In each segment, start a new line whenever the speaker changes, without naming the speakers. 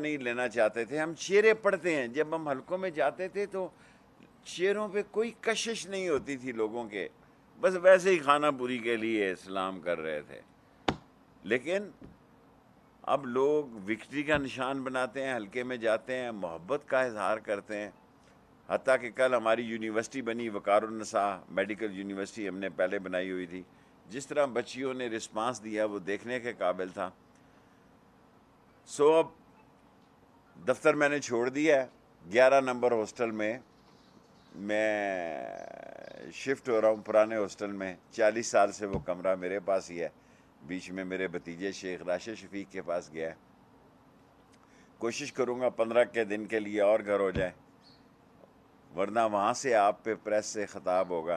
नहीं लेना चाहते थे हम शेरें पढ़ते हैं जब हम हलकों में जाते थे तो शेरों पे कोई कशिश नहीं होती थी लोगों के बस वैसे ही खाना पूरी के लिए इस्लाम कर रहे थे लेकिन अब लोग विक्ट्री का निशान बनाते हैं हल्के में जाते हैं मोहब्बत का इजहार करते हैं हती कि कल हमारी यूनिवर्सिटी बनी वकारुलनसा मेडिकल यूनिवर्सिटी हमने पहले बनाई हुई थी जिस तरह बच्चियों ने रिस्पांस दिया वो देखने के काबिल था सो अब दफ्तर मैंने छोड़ दिया है ग्यारह नंबर हॉस्टल में मैं शिफ्ट हो रहा हूँ पुराने हॉस्टल में चालीस साल से वो कमरा मेरे पास ही है बीच में मेरे भतीजे शेख राशि शफीक के पास गया कोशिश करूँगा पंद्रह के दिन के लिए और घर हो जाए वरना वहाँ से आप पे प्रेस से ख़ताब होगा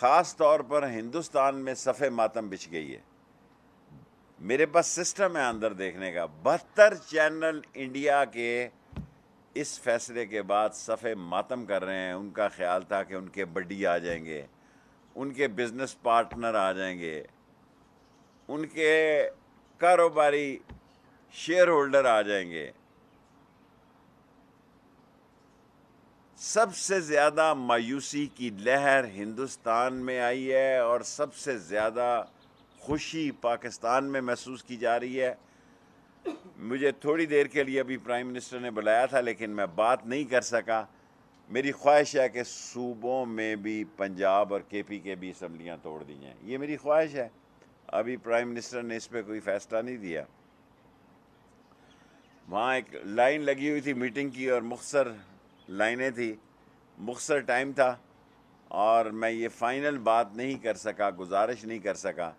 ख़ास तौर पर हिंदुस्तान में सफ़े मातम बिछ गई है मेरे पास सिस्टम है अंदर देखने का बहत्तर चैनल इंडिया के इस फैसले के बाद सफ़े मातम कर रहे हैं उनका ख्याल था कि उनके बड्डी आ जाएंगे उनके बिजनेस पार्टनर आ जाएंगे उनके कारोबारी शेयर होल्डर आ जाएंगे सबसे ज़्यादा मायूसी की लहर हिंदुस्तान में आई है और सबसे ज़्यादा खुशी पाकिस्तान में महसूस की जा रही है मुझे थोड़ी देर के लिए अभी प्राइम मिनिस्टर ने बुलाया था लेकिन मैं बात नहीं कर सका मेरी ख्वाहिश है कि सूबों में भी पंजाब और के पी के भी असम्बलियाँ तोड़ दी जाएँ ये मेरी ख्वाहिश है अभी प्राइम मिनिस्टर ने इस पर कोई फैसला नहीं दिया वहाँ एक लाइन लगी हुई थी मीटिंग की और मुख्तर लाइनें थी मुख्तर टाइम था और मैं ये फ़ाइनल बात नहीं कर सका गुजारिश नहीं कर सका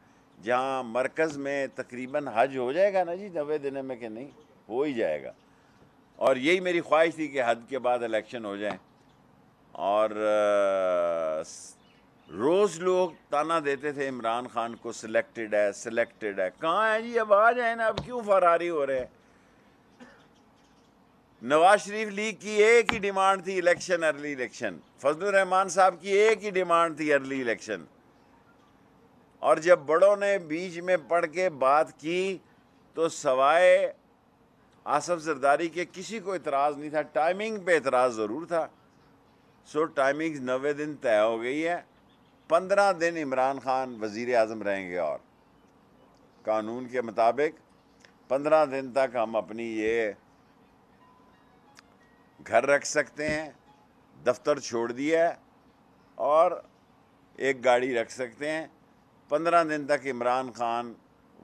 जहाँ मरकज़ में तकरीबन हज हो जाएगा ना जी नवे दिन में कि नहीं हो ही जाएगा और यही मेरी ख्वाहिश थी कि हद के बाद इलेक्शन हो जाए और रोज़ लोग ताना देते थे इमरान खान को सिलेक्टेड है सिलेक्टेड है कहाँ है जी अब आ जाए ना अब क्यों फरारी हो रहे हैं नवाज शरीफ लीग की एक ही डिमांड थी election early election Fazal Rehman साहब की एक ही डिमांड थी अर्ली इलेक्शन और जब बड़ों ने बीच में पढ़ के बात की तो सवाए आसफ जरदारी के किसी को इतराज़ नहीं था टाइमिंग पे इतराज़ ज़रूर था सो टाइमिंग नबे दिन तय हो गई है पंद्रह दिन इमरान खान वज़ी अजम रहेंगे और कानून के मुताबिक पंद्रह दिन तक हम अपनी ये घर रख सकते हैं दफ्तर छोड़ दिया है और एक गाड़ी रख सकते हैं पंद्रह दिन तक इमरान खान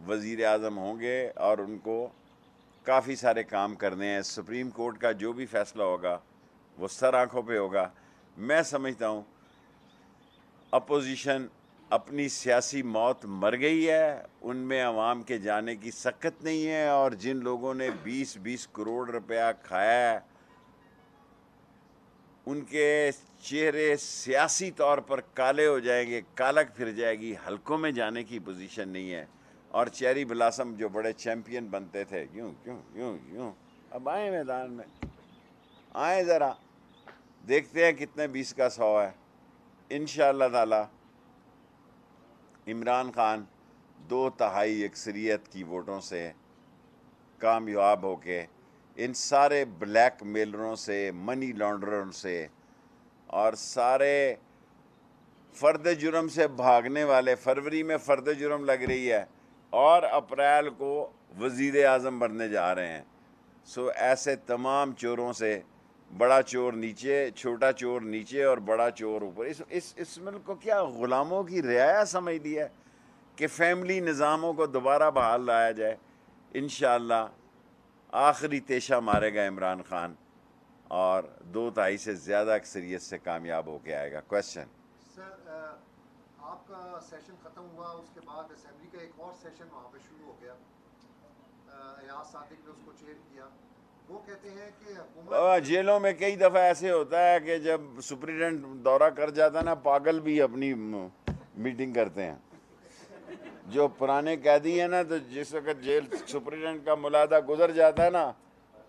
वज़ी अजम होंगे और उनको काफ़ी सारे काम करने हैं सुप्रीम कोर्ट का जो भी फैसला होगा वो सर आँखों पर होगा मैं समझता हूँ अपोजिशन अपनी सियासी मौत मर गई है उनमें आवाम के जाने की सख्त नहीं है और जिन लोगों ने 20-20 करोड़ रुपया खाया है उनके चेहरे सियासी तौर पर काले हो जाएंगे कालक फिर जाएगी हलकों में जाने की पोजीशन नहीं है और चेरी बिलासम जो बड़े चैम्पियन बनते थे यूं क्यों यूं यूं अब आए मैदान में आए ज़रा देखते हैं कितने बीस का सौ है इन ताला इमरान खान दो तहाई अक्सरियत की वोटों से कामयाब होके इन सारे ब्लैक मेलरों से मनी लॉन्ड्ररों से और सारे फ़र्द जुर्म से भागने वाले फरवरी में फ़र्द जुर्म लग रही है और अप्रैल को वज़ी अजम बनने जा रहे हैं सो ऐसे तमाम चोरों से बड़ा चोर नीचे छोटा चोर नीचे और बड़ा चोर ऊपर इस इस इस मुल्क को क्या ग़ुलामों की रियाया समझ दिया कि फैमिली निज़ामों को दोबारा बहाल लाया जाए इन आखिरी तेशा मारेगा इमरान खान और दो ताई से ज़्यादा अक्सरियत से कामयाब होके आएगा क्वेश्चन uh, आपका सेशन ख़त्म हुआ उसके बाद का एक और सेशन वहाँ पे शुरू हो गया uh, सादिक ने उसको चेयर किया वो कहते हैं कि जेलों में कई दफ़ा ऐसे होता है कि जब सुप्रिटेंडेंट दौरा कर जाता है ना पागल भी अपनी मीटिंग करते हैं जो पुराने कैदी हैं ना तो जिस वक्त जेल सुप्रीडेंट का मुलादा गुजर जाता है ना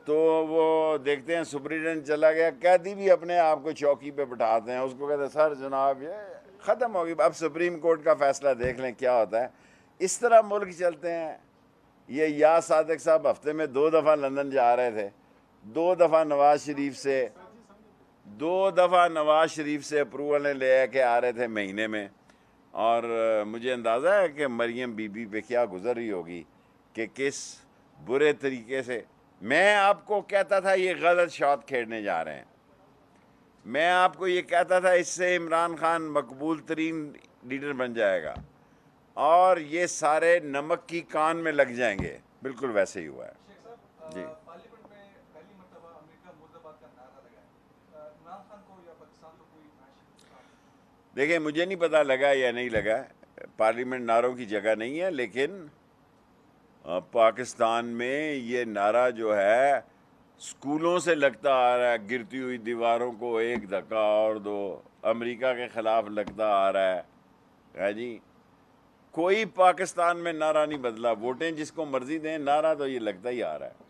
तो वो देखते हैं सुप्रीडेंट चला गया कैदी भी अपने आप को चौकी पे बिठाते हैं उसको कहते हैं सर जनाब ये ख़त्म होगी अब सुप्रीम कोर्ट का फैसला देख लें क्या होता है इस तरह मुल्क चलते हैं ये या सादक साहब हफ्ते में दो दफ़ा लंदन जा रहे थे दो दफ़ा नवाज शरीफ से दो दफ़ा नवाज शरीफ से अप्रूवल ले के आ रहे थे महीने में और मुझे अंदाज़ा है कि मरियम बीबी पे क्या गुजर रही होगी कि किस बुरे तरीके से मैं आपको कहता था ये गलत शॉट खेलने जा रहे हैं मैं आपको ये कहता था इससे इमरान खान मकबूल तरीन लीडर बन जाएगा और ये सारे नमक की कान में लग जाएंगे बिल्कुल वैसे ही हुआ है जी देखिए मुझे नहीं पता लगा या नहीं लगा पार्लियामेंट नारों की जगह नहीं है लेकिन पाकिस्तान में ये नारा जो है स्कूलों से लगता आ रहा है गिरती हुई दीवारों को एक धक्का और दो अमेरिका के ख़िलाफ़ लगता आ रहा है है जी कोई पाकिस्तान में नारा नहीं बदला वोटें जिसको मर्जी दें नारा तो ये लगता ही आ रहा है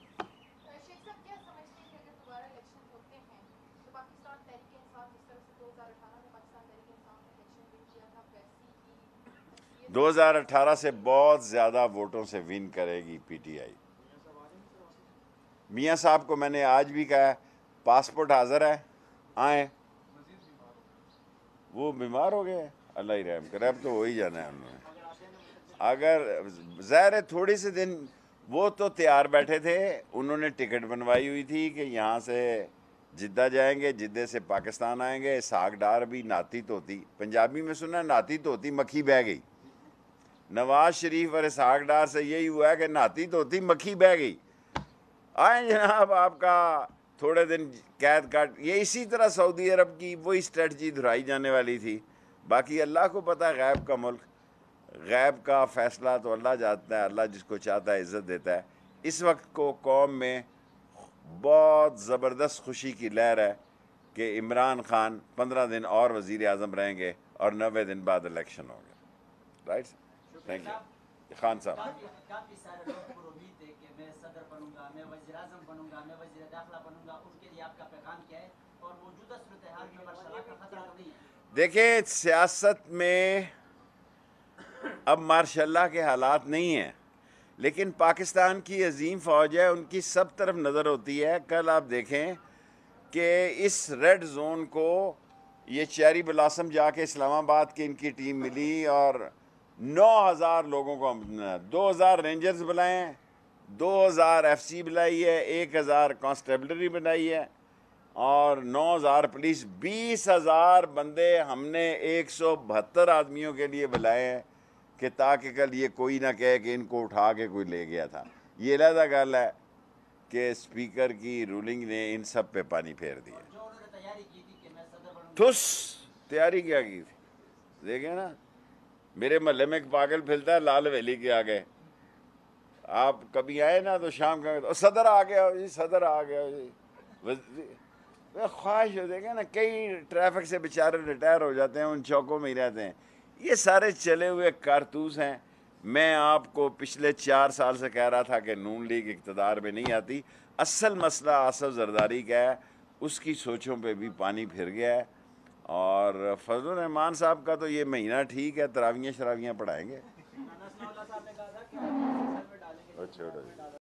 2018 से बहुत ज़्यादा वोटों से विन करेगी पीटीआई मियाँ साहब को मैंने आज भी कहा पासपोर्ट हाजिर है आए वो बीमार हो गए अल्लाह रहम कर अब तो हो ही जाना है उन्होंने अगर ज़ाहिर है थोड़े से दिन वो तो तैयार बैठे थे उन्होंने टिकट बनवाई हुई थी कि यहाँ से जिद्दा जाएंगे जिद्दे से पाकिस्तान आएंगे साग डार भी नाती तो पंजाबी में सुना नाती तो होती मक्खी बह गई नवाज शरीफ और इसहाक डार से यही हुआ है कि नहाती धोती मक्खी बह गई आए जनाब आपका थोड़े दिन कैद काट ये इसी तरह सऊदी अरब की वही स्ट्रेटजी दोहराई जाने वाली थी बाकी अल्लाह को पता गैब का मुल्क गैब का फ़ैसला तो अल्लाह जाता है अल्लाह जिसको चाहता है इज़्ज़त देता है इस वक्त को कौम में बहुत ज़बरदस्त खुशी की लहर है कि इमरान खान पंद्रह दिन और वज़ी अजम रहेंगे और नबे दिन बाद इलेक्शन होंगे राइट थैंक यू खान साहब काफ़ी सारे लोग थे कि मैं सदर बनूंगा मैं बनूंगा मैं बनूंगा उसके लिए आपका पैगाम क्या है और मौजूदा सूरत हाल में मार्शल का खतरा तो नहीं है देखिए सियासत में अब मार्शल के हालात नहीं हैं लेकिन पाकिस्तान की अजीम फ़ौज है उनकी सब तरफ नज़र होती है कल आप देखें कि इस रेड जोन को ये चेरी ब्लासम जाके इस्लामाबाद की इनकी टीम मिली और नौ हज़ार लोगों को दो हज़ार रेंजर्स बुलाए हैं दो हज़ार एफ सी बुलाई है एक हज़ार कॉन्स्टेबलरी बनाई है और नौ हज़ार पुलिस बीस हज़ार बंदे हमने एक सौ बहत्तर आदमियों के लिए बुलाए हैं कि ताकि कल ये कोई ना कहे कि इनको उठा के कोई ले गया था ये लहदा गल है कि स्पीकर की रूलिंग ने इन सब पे पानी फेर दिया तैयारी क्या की थी देखे ना मेरे महल में एक पागल फिलता है लाल वैली के आगे आप कभी आए ना तो शाम का तो सदर आ गया जी सदर आ गया जी ख्वाहिश हो देगा ना कई ट्रैफिक से बेचारे रिटायर हो जाते हैं उन चौकों में ही रहते हैं ये सारे चले हुए कारतूस हैं मैं आपको पिछले चार साल से कह रहा था कि नून लीग इकतदार में नहीं आती असल मसला आसफ जरदारी का है उसकी सोचों पे भी पानी फिर गया है और फजल रहमान साहब का तो ये महीना ठीक है तरावियाँ शरावियाँ पढ़ाएँगे अच्छा, अच्छा।, अच्छा, अच्छा।